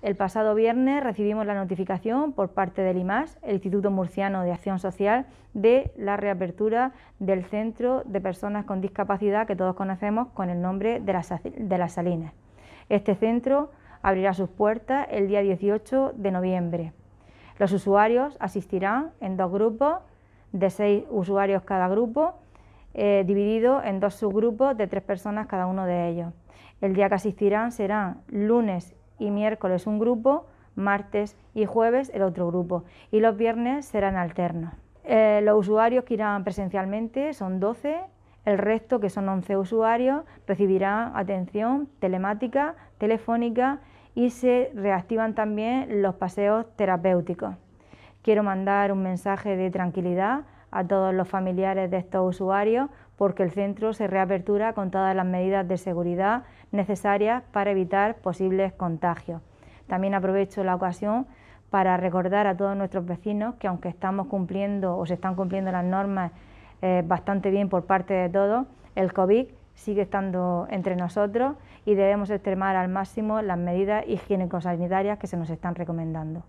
El pasado viernes recibimos la notificación por parte del IMAS, el Instituto Murciano de Acción Social, de la reapertura del Centro de Personas con Discapacidad que todos conocemos con el nombre de las, de Salinas. Este centro abrirá sus puertas el día 18 de noviembre. Los usuarios asistirán en dos grupos, de seis usuarios cada grupo, eh, dividido en dos subgrupos de tres personas cada uno de ellos. El día que asistirán serán lunes y miércoles un grupo, martes y jueves el otro grupo y los viernes serán alternos. Eh, los usuarios que irán presencialmente son 12, el resto, que son 11 usuarios, recibirán atención telemática, telefónica y se reactivan también los paseos terapéuticos. Quiero mandar un mensaje de tranquilidad a todos los familiares de estos usuarios porque el centro se reapertura con todas las medidas de seguridad necesarias para evitar posibles contagios. También aprovecho la ocasión para recordar a todos nuestros vecinos que aunque estamos cumpliendo o se están cumpliendo las normas eh, bastante bien por parte de todos, el COVID sigue estando entre nosotros y debemos extremar al máximo las medidas higiénico-sanitarias que se nos están recomendando.